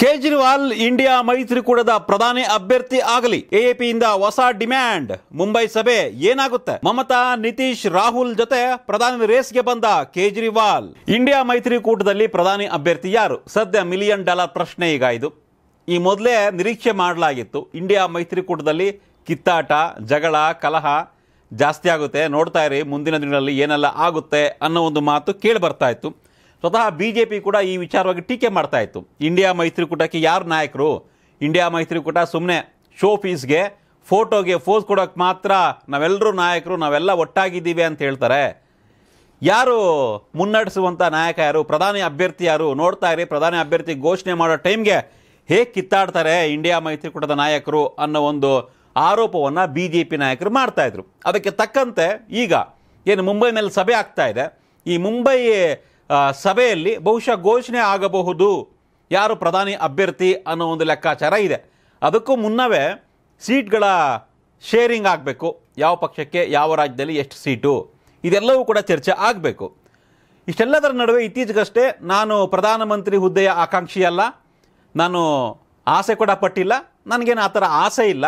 Kejriwal India ಮೈತ್ರಿಕೂಟದ ಪ್ರಧಾನಿ ಅಭ್ಯರ್ಥಿ ಆಗಲಿ ಎಎಪಿಯಿಂದ ಹೊಸ ಡಿಮ್ಯಾಂಡ್ ಮುಂಬೈ ಸಭೆ ಏನಾಗುತ್ತೆ ಮಮತಾ ನಿತೀಶ್ ರಾಹುಲ್ ಜೊತೆ ಪ್ರಧಾನಿ ರೇಸ್ಗೆ ಬಂದ ಕೇಜ್ರಿವಾಲ್ ಇಂಡಿಯಾ ಮೈತ್ರಿಕೂಟದಲ್ಲಿ ಪ್ರಧಾನಿ ಅಭ್ಯರ್ಥಿ ಯಾರು ಸದ್ಯ ಮಿಲಿಯನ್ ಡಾಲರ್ ಪ್ರಶ್ನೆ ಈಗ ಇದು ಈ ಮೊದಲೇ ನಿರೀಕ್ಷೆ ಮಾಡಲಾಗಿತ್ತು ಇಂಡಿಯಾ ಮೈತ್ರಿಕೂಟದಲ್ಲಿ ಕಿತ್ತಾಟ ಜಗಳ ಕಲಹ ಜಾಸ್ತಿ ಆಗುತ್ತೆ ನೋಡ್ತಾ ಇರಿ ಮುಂದಿನ ದಿನಗಳಲ್ಲಿ ಏನೆಲ್ಲ ಆಗುತ್ತೆ ಅನ್ನೋ ಒಂದು ಮಾತು ಕೇಳಿ ಬರ್ತಾ ಇತ್ತು ಸ್ವತಃ ಬಿ ಜೆ ಪಿ ಕೂಡ ಈ ವಿಚಾರವಾಗಿ ಟೀಕೆ ಮಾಡ್ತಾ ಇತ್ತು ಇಂಡಿಯಾ ಮೈತ್ರಿಕೂಟಕ್ಕೆ ಯಾರು ನಾಯಕರು ಇಂಡಿಯಾ ಮೈತ್ರಿಕೂಟ ಸುಮ್ಮನೆ ಶೋ ಫೀಸ್ಗೆ ಫೋಟೋಗೆ ಫೋಸ್ ಕೊಡೋಕ್ಕೆ ಮಾತ್ರ ನಾವೆಲ್ಲರೂ ನಾಯಕರು ನಾವೆಲ್ಲ ಒಟ್ಟಾಗಿದ್ದೀವಿ ಅಂತ ಹೇಳ್ತಾರೆ ಯಾರು ಮುನ್ನಡೆಸುವಂಥ ನಾಯಕ ಯಾರು ಪ್ರಧಾನಿ ಅಭ್ಯರ್ಥಿ ಯಾರು ನೋಡ್ತಾ ಇರಿ ಪ್ರಧಾನಿ ಅಭ್ಯರ್ಥಿ ಘೋಷಣೆ ಮಾಡೋ ಟೈಮ್ಗೆ ಹೇಗೆ ಕಿತ್ತಾಡ್ತಾರೆ ಇಂಡಿಯಾ ಮೈತ್ರಿಕೂಟದ ನಾಯಕರು ಅನ್ನೋ ಒಂದು ಆರೋಪವನ್ನು ಬಿ ಜೆ ಪಿ ನಾಯಕರು ಮಾಡ್ತಾಯಿದ್ರು ಅದಕ್ಕೆ ತಕ್ಕಂತೆ ಈಗ ಏನು ಮುಂಬೈನಲ್ಲಿ ಸಭೆ ಆಗ್ತಾ ಇದೆ ಈ ಮುಂಬೈ ಸಭೆಯಲ್ಲಿ ಬಹುಶಃ ಘೋಷಣೆ ಆಗಬಹುದು ಯಾರು ಪ್ರಧಾನಿ ಅಭ್ಯರ್ಥಿ ಅನ್ನೋ ಒಂದು ಲೆಕ್ಕಾಚಾರ ಇದೆ ಅದಕ್ಕೂ ಮುನ್ನವೇ ಸೀಟ್ಗಳ ಶೇರಿಂಗ್ ಆಗಬೇಕು ಯಾವ ಪಕ್ಷಕ್ಕೆ ಯಾವ ರಾಜ್ಯದಲ್ಲಿ ಎಷ್ಟು ಸೀಟು ಇದೆಲ್ಲವೂ ಕೂಡ ಚರ್ಚೆ ಆಗಬೇಕು ಇಷ್ಟೆಲ್ಲದರ ನಡುವೆ ಇತ್ತೀಚೆಗಷ್ಟೇ ನಾನು ಪ್ರಧಾನಮಂತ್ರಿ ಹುದ್ದೆಯ ಆಕಾಂಕ್ಷಿ ಅಲ್ಲ ನಾನು ಆಸೆ ಕೂಡ ಪಟ್ಟಿಲ್ಲ ನನಗೇನು ಆ ಥರ ಆಸೆ ಇಲ್ಲ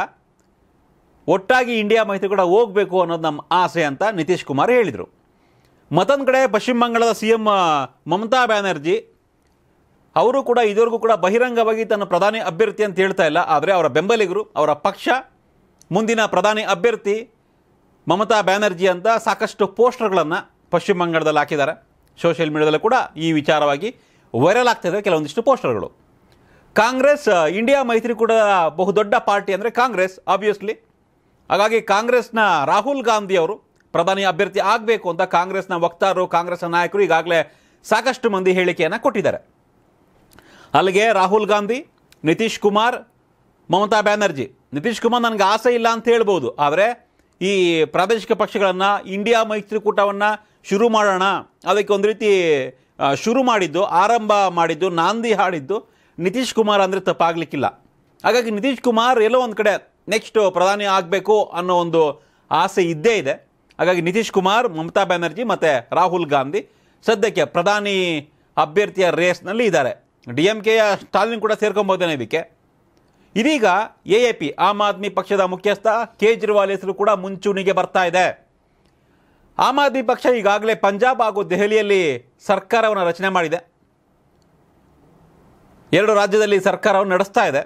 ಒಟ್ಟಾಗಿ ಇಂಡಿಯಾ ಮೈತ್ರಿ ಕೂಡ ಹೋಗಬೇಕು ಅನ್ನೋದು ನಮ್ಮ ಆಸೆ ಅಂತ ನಿತೀಶ್ ಕುಮಾರ್ ಹೇಳಿದರು ಮತ್ತೊಂದು ಕಡೆ ಪಶ್ಚಿಮ ಬಂಗಾಳದ ಸಿ ಎಂ ಮಮತಾ ಬ್ಯಾನರ್ಜಿ ಅವರು ಕೂಡ ಇದುವರೆಗೂ ಕೂಡ ಬಹಿರಂಗವಾಗಿ ತನ್ನ ಪ್ರಧಾನಿ ಅಭ್ಯರ್ಥಿ ಅಂತ ಹೇಳ್ತಾ ಇಲ್ಲ ಆದರೆ ಅವರ ಬೆಂಬಲಿಗರು ಅವರ ಪಕ್ಷ ಮುಂದಿನ ಪ್ರಧಾನಿ ಅಭ್ಯರ್ಥಿ ಮಮತಾ ಬ್ಯಾನರ್ಜಿ ಅಂತ ಸಾಕಷ್ಟು ಪೋಸ್ಟರ್ಗಳನ್ನು ಪಶ್ಚಿಮ ಬಂಗಾಳದಲ್ಲಿ ಹಾಕಿದ್ದಾರೆ ಸೋಷಿಯಲ್ ಮೀಡಿಯಾದಲ್ಲೂ ಕೂಡ ಈ ವಿಚಾರವಾಗಿ ವೈರಲ್ ಆಗ್ತಾಯಿದೆ ಕೆಲವೊಂದಿಷ್ಟು ಪೋಸ್ಟರ್ಗಳು ಕಾಂಗ್ರೆಸ್ ಇಂಡಿಯಾ ಮೈತ್ರಿ ಕೂಡ ಬಹುದೊಡ್ಡ ಪಾರ್ಟಿ ಅಂದರೆ ಕಾಂಗ್ರೆಸ್ ಆಬ್ವಿಯಸ್ಲಿ ಹಾಗಾಗಿ ಕಾಂಗ್ರೆಸ್ನ ರಾಹುಲ್ ಗಾಂಧಿ ಅವರು ಪ್ರಧಾನಿ ಅಭ್ಯರ್ಥಿ ಆಗಬೇಕು ಅಂತ ಕಾಂಗ್ರೆಸ್ನ ವಕ್ತಾರರು ಕಾಂಗ್ರೆಸ್ನ ನಾಯಕರು ಈಗಾಗಲೇ ಸಾಕಷ್ಟು ಮಂದಿ ಹೇಳಿಕೆಯನ್ನು ಕೊಟ್ಟಿದ್ದಾರೆ ಅಲ್ಲಿಗೆ ರಾಹುಲ್ ಗಾಂಧಿ ನಿತೀಶ್ ಕುಮಾರ್ ಮಮತಾ ಬ್ಯಾನರ್ಜಿ ನಿತೀಶ್ ಕುಮಾರ್ ನನಗೆ ಆಸೆ ಇಲ್ಲ ಅಂತ ಹೇಳ್ಬೋದು ಆದರೆ ಈ ಪ್ರಾದೇಶಿಕ ಪಕ್ಷಗಳನ್ನು ಇಂಡಿಯಾ ಮೈತ್ರಿಕೂಟವನ್ನು ಶುರು ಮಾಡೋಣ ಅದಕ್ಕೆ ಒಂದು ರೀತಿ ಶುರು ಮಾಡಿದ್ದು ಆರಂಭ ಮಾಡಿದ್ದು ನಾಂದಿ ಹಾಡಿದ್ದು ನಿತೀಶ್ ಕುಮಾರ್ ಅಂದರೆ ತಪ್ಪಾಗಲಿಕ್ಕಿಲ್ಲ ಹಾಗಾಗಿ ನಿತೀಶ್ ಕುಮಾರ್ ಎಲ್ಲೋ ಒಂದು ಕಡೆ ನೆಕ್ಸ್ಟ್ ಪ್ರಧಾನಿ ಆಗಬೇಕು ಅನ್ನೋ ಒಂದು ಆಸೆ ಇದ್ದೇ ಇದೆ ಹಾಗಾಗಿ ನಿತೀಶ್ ಕುಮಾರ್ ಮಮತಾ ಬ್ಯಾನರ್ಜಿ ಮತ್ತು ರಾಹುಲ್ ಗಾಂಧಿ ಸದ್ಯಕ್ಕೆ ಪ್ರಧಾನಿ ಅಭ್ಯರ್ಥಿಯ ರೇಸ್ನಲ್ಲಿ ಇದ್ದಾರೆ ಡಿ ಎಂ ಕೆಯ ಸ್ಟಾಲಿನ್ ಕೂಡ ಸೇರ್ಕೊಂಬೋದೇನೆ ಇದಕ್ಕೆ ಇದೀಗ A A P Aam Aadmi ಪಕ್ಷದ ಮುಖ್ಯಸ್ಥ ಕೇಜ್ರಿವಾಲ್ ಹೆಸರು ಕೂಡ ಮುಂಚೂಣಿಗೆ ಬರ್ತಾ ಇದೆ ಆಮ್ ಆದ್ಮಿ ಪಕ್ಷ ಈಗಾಗಲೇ ಪಂಜಾಬ್ ಹಾಗೂ ದೆಹಲಿಯಲ್ಲಿ ಸರ್ಕಾರವನ್ನು ರಚನೆ ಮಾಡಿದೆ ಎರಡು ರಾಜ್ಯದಲ್ಲಿ ಸರ್ಕಾರವನ್ನು ನಡೆಸ್ತಾ ಇದೆ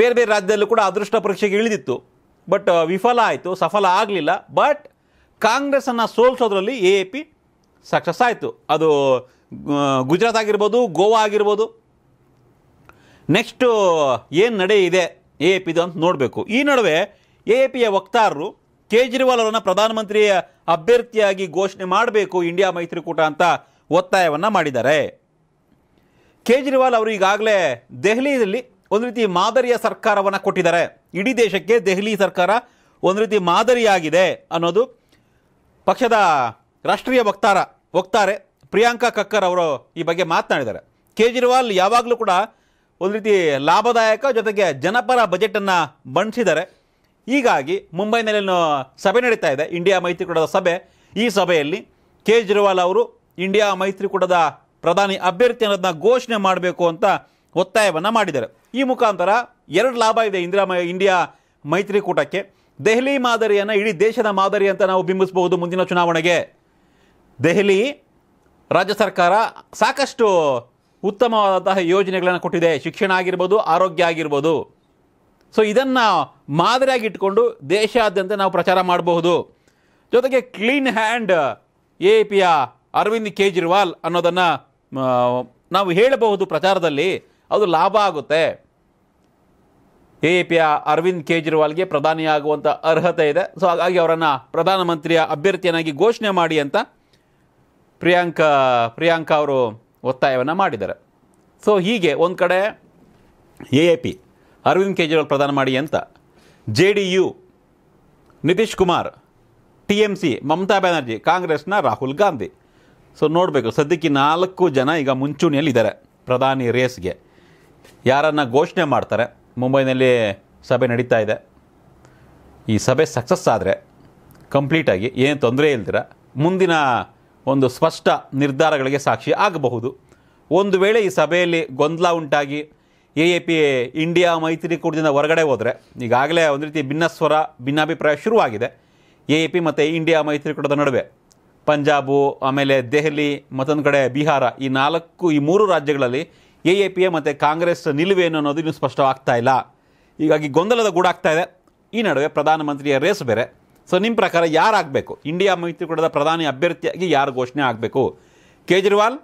ಬೇರೆ ಬೇರೆ ರಾಜ್ಯದಲ್ಲೂ ಕೂಡ ಅದೃಷ್ಟ ಪರೀಕ್ಷೆಗೆ ಇಳಿದಿತ್ತು ಬಟ್ ವಿಫಲ ಆಯಿತು ಸಫಲ ಆಗಲಿಲ್ಲ ಬಟ್ ಕಾಂಗ್ರೆಸ್ಸನ್ನು ಸೋಲ್ಸೋದ್ರಲ್ಲಿ ಎ ಎ ಪಿ ಸಕ್ಸಸ್ ಆಯಿತು ಅದು ಗುಜರಾತ್ ಆಗಿರ್ಬೋದು ಗೋವಾ ಆಗಿರ್ಬೋದು ನೆಕ್ಸ್ಟು ಏನು ನಡೆ ಇದೆ ಎ ಎ ಪಿದು ಅಂತ ನೋಡಬೇಕು ಈ ನಡುವೆ ಎ ಎ ಪಿಯ ವಕ್ತಾರರು ಕೇಜ್ರಿವಾಲ್ ಅವರನ್ನು ಪ್ರಧಾನಮಂತ್ರಿಯ ಅಭ್ಯರ್ಥಿಯಾಗಿ ಘೋಷಣೆ ಮಾಡಬೇಕು ಇಂಡಿಯಾ ಮೈತ್ರಿಕೂಟ ಅಂತ ಒತ್ತಾಯವನ್ನು ಮಾಡಿದ್ದಾರೆ ಕೇಜ್ರಿವಾಲ್ ಅವರು ಈಗಾಗಲೇ ದೆಹಲಿಯಲ್ಲಿ ಒಂದು ರೀತಿ ಮಾದರಿಯ ಸರ್ಕಾರವನ್ನು ಕೊಟ್ಟಿದ್ದಾರೆ ಇಡೀ ದೇಶಕ್ಕೆ ದೆಹಲಿ ಸರ್ಕಾರ ಒಂದು ರೀತಿ ಮಾದರಿಯಾಗಿದೆ ಅನ್ನೋದು ಪಕ್ಷದ ರಾಷ್ಟ್ರೀಯ ವಕ್ತಾರ ವಕ್ತಾರೆ ಪ್ರಿಯಾಂಕಾ ಕಕ್ಕರ್ ಅವರು ಈ ಬಗ್ಗೆ ಮಾತನಾಡಿದ್ದಾರೆ ಕೇಜ್ರಿವಾಲ್ ಯಾವಾಗಲೂ ಕೂಡ ಒಂದು ರೀತಿ ಲಾಭದಾಯಕ ಜೊತೆಗೆ ಜನಪರ ಬಜೆಟನ್ನು ಬಣ್ಣಿಸಿದ್ದಾರೆ ಹೀಗಾಗಿ ಮುಂಬೈನಲ್ಲಿ ಸಭೆ ನಡೀತಾ ಇದೆ ಇಂಡಿಯಾ ಮೈತ್ರಿಕೂಟದ ಸಭೆ ಈ ಸಭೆಯಲ್ಲಿ ಕೇಜ್ರಿವಾಲ್ ಅವರು ಇಂಡಿಯಾ ಮೈತ್ರಿಕೂಟದ ಪ್ರಧಾನಿ ಅಭ್ಯರ್ಥಿ ಅನ್ನೋದನ್ನ ಘೋಷಣೆ ಮಾಡಬೇಕು ಅಂತ ಒತ್ತಾಯವನ್ನು ಮಾಡಿದ್ದಾರೆ ಈ ಮುಖಾಂತರ ಎರಡು ಲಾಭ ಇದೆ ಇಂದಿರಾ ಮೈ ಇಂಡಿಯಾ ಮೈತ್ರಿಕೂಟಕ್ಕೆ ದೆಹಲಿ ಮಾದರಿಯನ್ನು ಇಡೀ ದೇಶದ ಮಾದರಿ ಅಂತ ನಾವು ಬಿಂಬಿಸಬಹುದು ಮುಂದಿನ ಚುನಾವಣೆಗೆ ದೆಹಲಿ ರಾಜ್ಯ ಸರ್ಕಾರ ಸಾಕಷ್ಟು ಉತ್ತಮವಾದಂತಹ ಯೋಜನೆಗಳನ್ನು ಕೊಟ್ಟಿದೆ ಶಿಕ್ಷಣ ಆಗಿರ್ಬೋದು ಆರೋಗ್ಯ ಆಗಿರ್ಬೋದು ಸೊ ಇದನ್ನು ಮಾದರಿಯಾಗಿ ಇಟ್ಕೊಂಡು ದೇಶಾದ್ಯಂತ ನಾವು ಪ್ರಚಾರ ಮಾಡಬಹುದು ಜೊತೆಗೆ ಕ್ಲೀನ್ ಹ್ಯಾಂಡ್ ಎ ಪಿಯ ಅರವಿಂದ್ ಕೇಜ್ರಿವಾಲ್ ಅನ್ನೋದನ್ನು ನಾವು ಹೇಳಬಹುದು ಪ್ರಚಾರದಲ್ಲಿ ಅದು ಲಾಭ ಆಗುತ್ತೆ ಎ ಪಿಯ ಅರವಿಂದ್ ಕೇಜ್ರಿವಾಲ್ಗೆ ಪ್ರಧಾನಿಯಾಗುವಂಥ ಅರ್ಹತೆ ಇದೆ ಸೊ ಹಾಗಾಗಿ ಅವರನ್ನು ಪ್ರಧಾನಮಂತ್ರಿಯ ಅಭ್ಯರ್ಥಿಯನ್ನಾಗಿ ಘೋಷಣೆ ಮಾಡಿ ಅಂತ ಪ್ರಿಯಾಂಕಾ ಪ್ರಿಯಾಂಕಾ ಅವರು ಒತ್ತಾಯವನ್ನು ಮಾಡಿದ್ದಾರೆ ಸೊ ಹೀಗೆ ಒಂದು ಕಡೆ A A P Arvind Kejriwal ಪ್ರಧಾನ ಮಾಡಿ ಅಂತ J D U Nitish Kumar T M C Mamata Banerjee ಕಾಂಗ್ರೆಸ್ನ ರಾಹುಲ್ ಗಾಂಧಿ ಸೊ ನೋಡಬೇಕು ಸದ್ಯಕ್ಕೆ ನಾಲ್ಕು ಜನ ಈಗ ಮುಂಚೂಣಿಯಲ್ಲಿದ್ದಾರೆ ಪ್ರಧಾನಿ ರೇಸ್ಗೆ ಯಾರನ್ನು ಘೋಷಣೆ ಮಾಡ್ತಾರೆ ಮುಂಬೈನಲ್ಲಿ ಸಭೆ ನಡೀತಾ ಇದೆ ಈ ಸಭೆ ಸಕ್ಸಸ್ ಆದರೆ ಕಂಪ್ಲೀಟಾಗಿ ಏನು ತೊಂದರೆ ಇಲ್ದಿರ ಮುಂದಿನ ಒಂದು ಸ್ಪಷ್ಟ ನಿರ್ಧಾರಗಳಿಗೆ ಸಾಕ್ಷಿ ಆಗಬಹುದು ಒಂದು ವೇಳೆ ಈ ಸಭೆಯಲ್ಲಿ ಗೊಂದಲ ಉಂಟಾಗಿ ಎ ಎ ಪಿ ಇಂಡಿಯಾ ಮೈತ್ರಿಕೂಟದಿಂದ ಹೊರಗಡೆ ಹೋದರೆ ಈಗಾಗಲೇ ಒಂದು ರೀತಿ ಭಿನ್ನಸ್ವರ ಭಿನ್ನಾಭಿಪ್ರಾಯ ಶುರುವಾಗಿದೆ ಎ ಎ ಪಿ ಮತ್ತು ಇಂಡಿಯಾ ಮೈತ್ರಿಕೂಟದ ನಡುವೆ ಪಂಜಾಬು ಆಮೇಲೆ ದೆಹಲಿ ಮತ್ತೊಂದು ಕಡೆ ಬಿಹಾರ ಈ ನಾಲ್ಕು ಈ ಮೂರು ರಾಜ್ಯಗಳಲ್ಲಿ ಎ ಎ ಪಿ ಎ ಮತ್ತು ಕಾಂಗ್ರೆಸ್ ನಿಲುವೇನು ಅನ್ನೋದು ಇನ್ನೂ ಸ್ಪಷ್ಟವಾಗ್ತಾ ಇಲ್ಲ ಹೀಗಾಗಿ ಗೊಂದಲದ ಗೂಡಾಗ್ತಾ ಇದೆ ಈ ನಡುವೆ ಪ್ರಧಾನಮಂತ್ರಿಯ ರೇಸ್ ಬೇರೆ ಸೊ ನಿಮ್ಮ ಪ್ರಕಾರ ಯಾರಾಗಬೇಕು ಇಂಡಿಯಾ ಮೈತ್ರಿಕೂಟದ ಪ್ರಧಾನಿ ಅಭ್ಯರ್ಥಿಯಾಗಿ ಯಾರು ಘೋಷಣೆ ಆಗಬೇಕು ಕೇಜ್ರಿವಾಲ್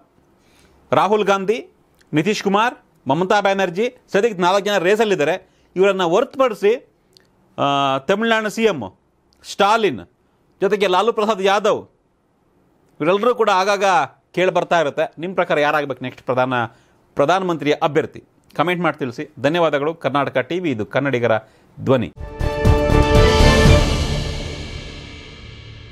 ರಾಹುಲ್ ಗಾಂಧಿ ನಿತೀಶ್ ಕುಮಾರ್ ಮಮತಾ ಬ್ಯಾನರ್ಜಿ ಸದ್ಯಕ್ಕೆ ನಾಲ್ಕು ಜನ ರೇಸಲ್ಲಿದ್ದಾರೆ ಇವರನ್ನು ಹೊರತುಪಡಿಸಿ ತಮಿಳುನಾಡು ಸಿ ಎಮ್ ಸ್ಟಾಲಿನ್ ಜೊತೆಗೆ ಲಾಲು ಪ್ರಸಾದ್ ಯಾದವ್ ಇವರೆಲ್ಲರೂ ಕೂಡ ಆಗಾಗ ಕೇಳಿ ಬರ್ತಾ ಇರುತ್ತೆ ನಿಮ್ಮ ಪ್ರಕಾರ ಯಾರಾಗಬೇಕು ನೆಕ್ಸ್ಟ್ ಪ್ರಧಾನ ಪ್ರಧಾನಮಂತ್ರಿಯ ಅಭ್ಯರ್ಥಿ ಕಮೆಂಟ್ ಮಾಡಿ ತಿಳಿಸಿ ಧನ್ಯವಾದಗಳು ಕರ್ನಾಟಕ ಟಿವಿ ಇದು ಕನ್ನಡಿಗರ ಧ್ವನಿ